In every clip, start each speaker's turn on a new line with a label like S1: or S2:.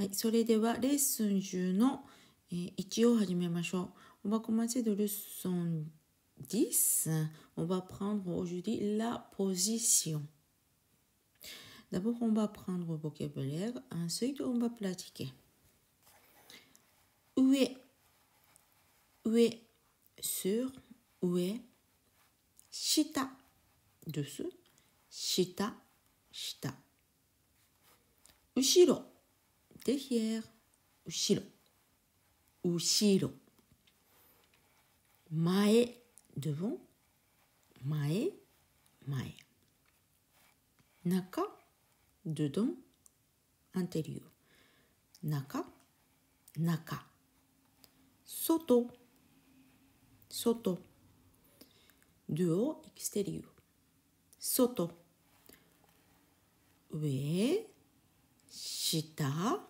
S1: はいそれではレッスン10 On va commencer de leçon 10. On va prendre aujourd'hui la position. D'abord, on va prendre le vocabulaire. Ensuite, on va pratiquer. Où est Sur Où est de ce Shita Shita Ushiro derrière, ou ushiro. Mae, devant, mae, mae. Naka, dedans, intérieur. Naka, naka. Soto, soto. Dehors, extérieur. Soto. Ue, shita,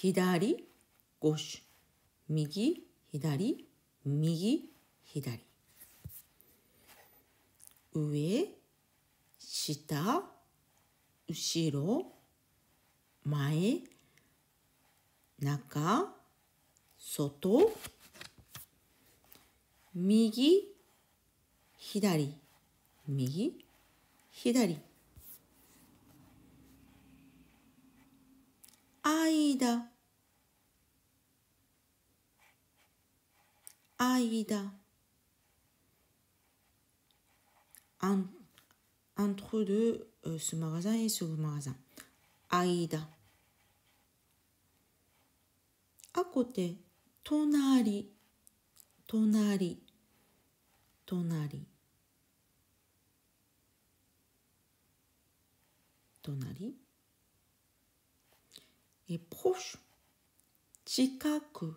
S1: 左、五種。右、左、右、左。上、下、後ろ、前、中、外、右、左、右、左。間間 entre deux, euh, ce magasin et ce magasin. Aïda. À côté, tonari, tonari, tonari. Tonari. et proche, chikaku,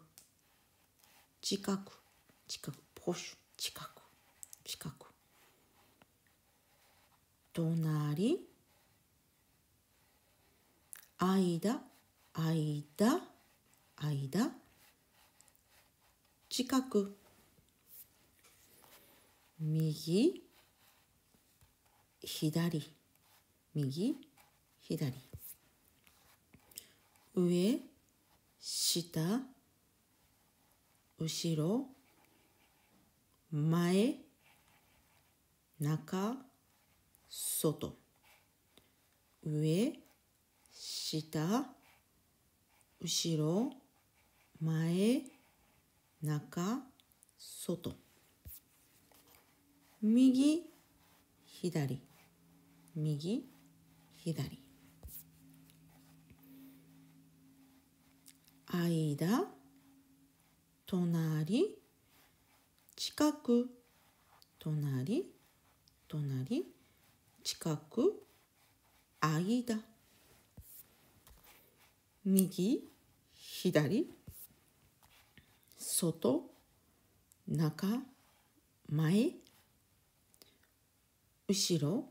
S1: chikaku, chikaku, proche, chikaku, chikaku. Tonari, aida, aida, aida, chikaku. 右左右左上下後ろ前中外上下後ろ前中外右左右左間隣近く隣隣近く間右左外中前後ろ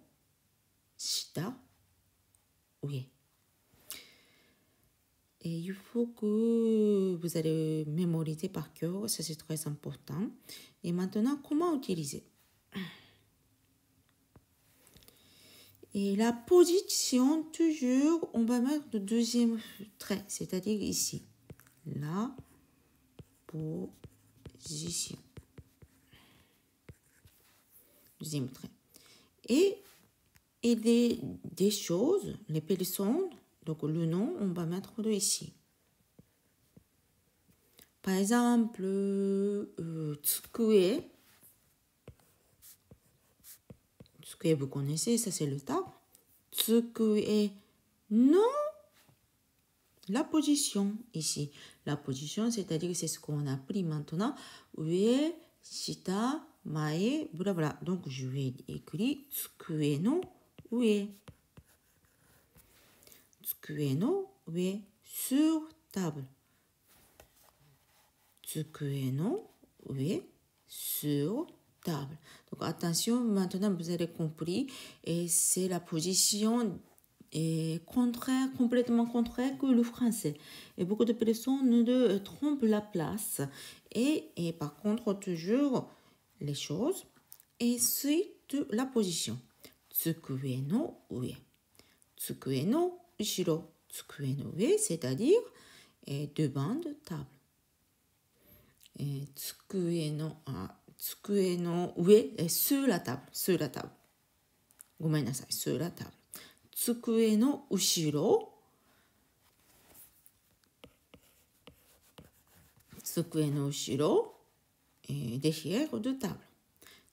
S1: 下上 Et il faut que vous allez mémoriser par cœur, ça c'est très important. Et maintenant, comment utiliser Et la position, toujours, on va mettre le deuxième trait, c'est-à-dire ici. La position. Deuxième trait. Et, et des, des choses, les personnes, donc le nom, on va mettre le ici. Par exemple, euh, tsukue. Tsukue, vous connaissez, ça c'est le table. Tsukue non. La position ici. La position, c'est-à-dire que c'est ce qu'on a pris maintenant. Ue, shita, mae, bla Donc je vais écrire tsukue no ue oui sur table oui sur table donc attention maintenant vous avez compris et c'est la position est contraire, complètement contraire que le français. Et beaucoup de personnes ne trompent la place. Et, et par contre, toujours les choses et c'est la position. Tsukue no ue. Tsukue jiro, tsukue no c'est-à-dire et devant de table. Et tsukue no, ah, tsukue no ue, et sur la table, sur la table. m'en assez, sur la table. Tsukue no ushiro, tsukue no ushiro, et derrière de table.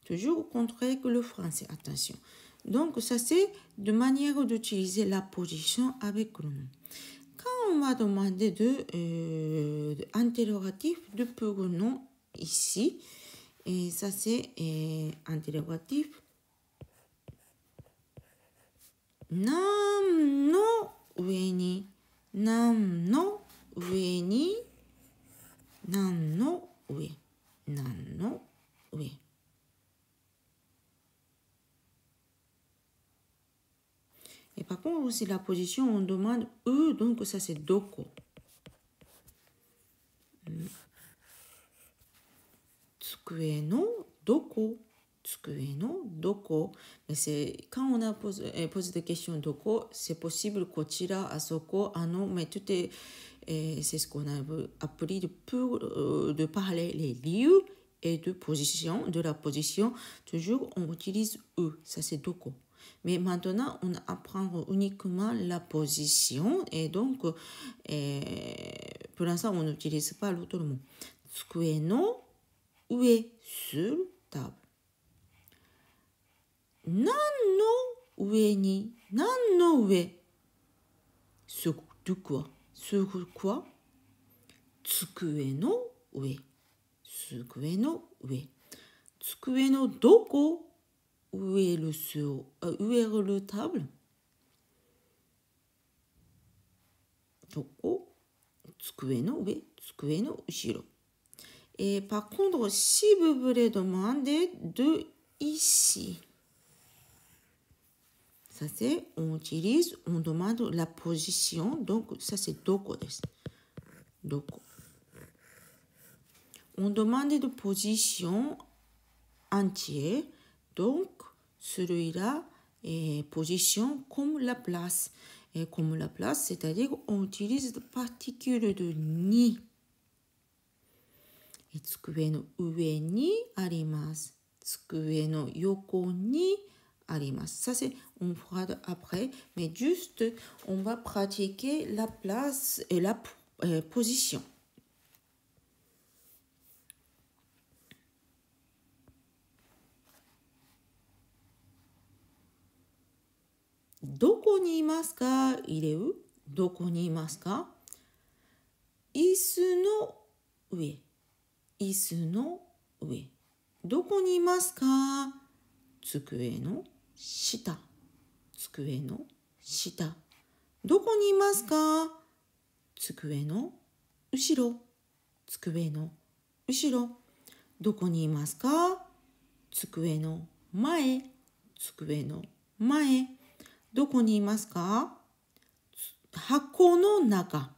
S1: Toujours au contraire que le français, Attention. Donc, ça, c'est de manière d'utiliser la position avec nom. Quand on va demander de, euh, de peu de pronom ici, et ça, c'est euh, interrogatif. Non, no Non Non, c'est la position on demande E, donc ça c'est doko. Tsukue no doko. Tsukue no doko. Mais c'est quand on a posé, euh, des questions doko, c'est possible kochira, asoko, ano, mais tout est. Euh, c'est ce qu'on a appris de, euh, de parler les lieux et de position, de la position. Toujours on utilise E, ça c'est doko. Mais maintenant, on apprend uniquement la position et donc, euh, pour l'instant, on n'utilise pas l'autre mot. Tsukue no ue sur table. Nan no ue ni, nan no ue. Sur quoi Sur quoi Tsukue no ue. Tsukue no ue. Tsukue no doko où est le euh, où est le table et par contre, si vous voulez demander de ici, ça c'est, on utilise, on demande la position, donc ça c'est doko des. On demande de position entière, donc celui-là est position comme la place. Et comme la place, c'est-à-dire on utilise la particule de ni. Et tsukue no ue ni arimasu. Tsukue no yoko ni arimasu. Ça, c'est on fera après, mais juste on va pratiquer la place et la euh, position. こにいますか入れるどこにいますか椅子の上椅子の上どこにいますか机の下机の下どこにいますか机の後ろ机の後ろどこにいますか机の前机の前どこにいますか箱の中。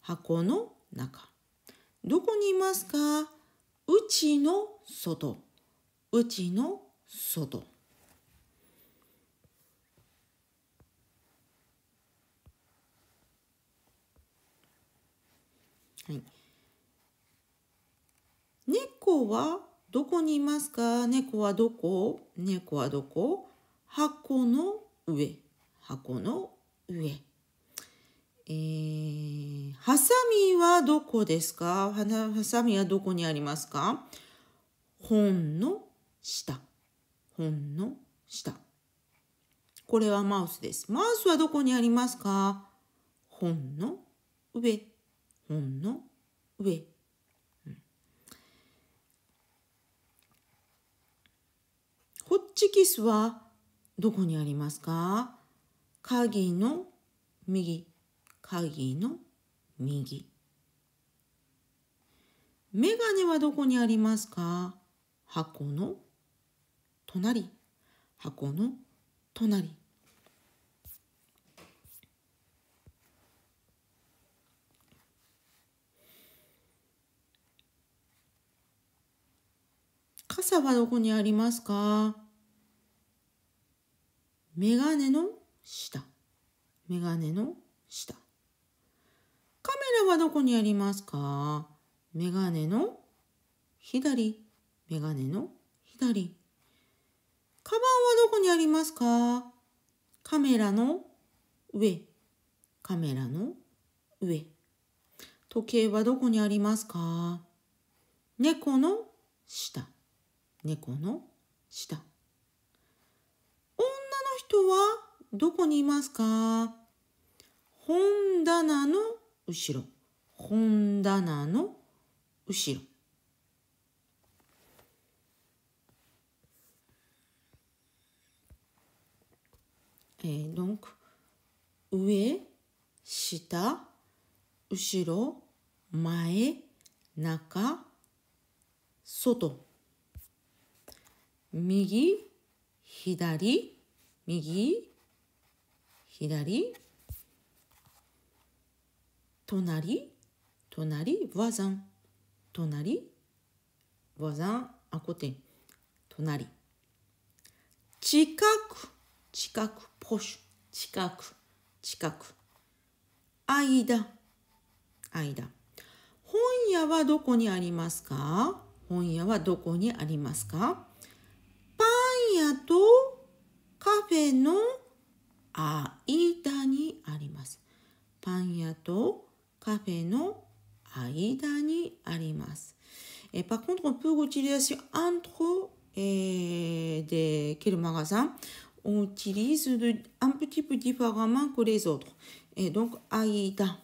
S1: 箱の中。どこにいますかうちの外。うちの外。はい。猫はどこにいますか猫はどこ猫はどこ箱の上。箱の上。えー、ハサミはどこですかハサミはどこにありますか本の下。本の下。これはマウスです。マウスはどこにありますか本の上。本の上。ホッチキスはどこにありますか鍵の右鍵の右メガネはどこにありますか箱の隣箱の隣傘はどこにありますかメガネの下メガネの下カメラはどこにありますかメガネの左メガネの左カバンはどこにありますかカメラの上カメラの上時計はどこにありますか猫の下猫の下女の人はどこにいますか本棚の後ろ。本棚の後ろ。えー、d o n 上、下、後ろ、前、中、外。右、左、右、左隣隣 v o i 隣 v o i s i 隣近く近くポ r o 近く近く間間本屋はどこにありますか本屋はどこにありますかパン屋とカフェのあ et par contre, on peut utiliser entre et des quel magasin on utilise un petit peu différemment que les autres. Et donc, aida,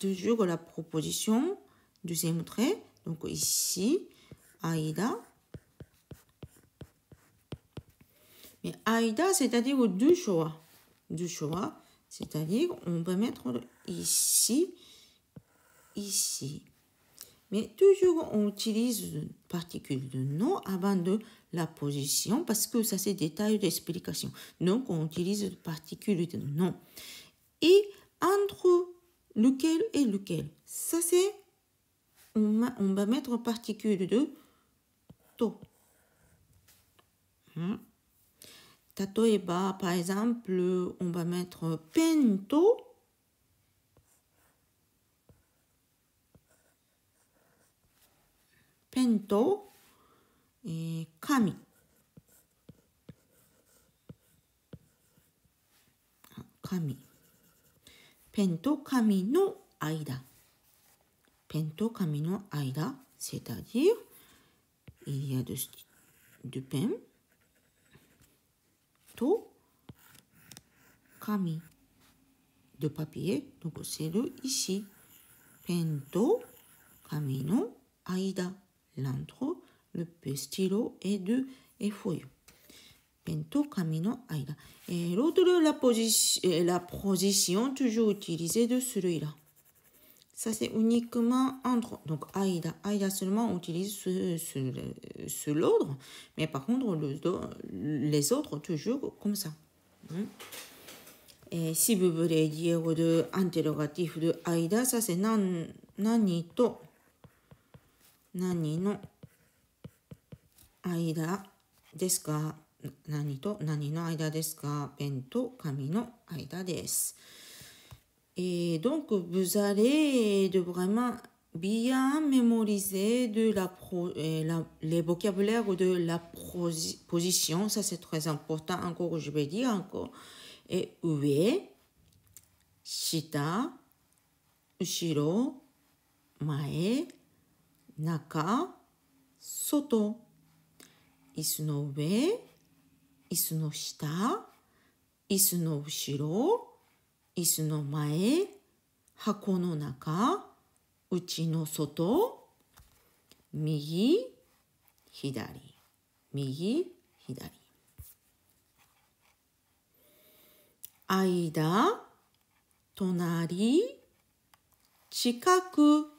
S1: toujours la proposition, deuxième trait. Donc ici, Aïda. Mais aida, c'est-à-dire deux choix. Deux choix, c'est-à-dire on peut mettre ici ici. Mais toujours on utilise une particule de nom avant de la position parce que ça c'est détail d'explication. Donc on utilise une particule de nom Et entre lequel et lequel, ça c'est on va, on va mettre particule de to. Hmm. Tatoeba, par exemple, on va mettre pento 天と、えー、神神ペンと神の間ペンと神の間セタジーイリアドスドペンと神ドパピエ残せる石ペンと神の間 l'intro, le stylo et de et feuille. Pento camino aida. Et l'autre, la, position, euh, la position toujours utilisée de celui-là. Ça, c'est uniquement entre. Donc, aida. Aida seulement utilise ce, ce, l'autre. Mais par contre, les autres, toujours comme ça. Hein? Et si vous voulez dire de interrogatif de aida, ça, c'est nan, nanito. Et donc, vous allez vraiment bien mémoriser de la, pro, euh, les vocabulaires de la position. Ça, c'est très important. Encore, je vais dire encore. Et ue, shita, ushiro, mae, 中、外、椅子の上、椅子の下、椅子の後ろ、椅子の前、箱の中、うちの外、右、左、右、左。間、隣、近く、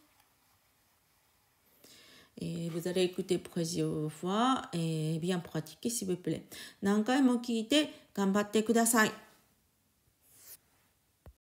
S1: Vous allez écouter plusieurs fois et bien pratiquer s'il vous plaît 何回も聞いて頑張ってください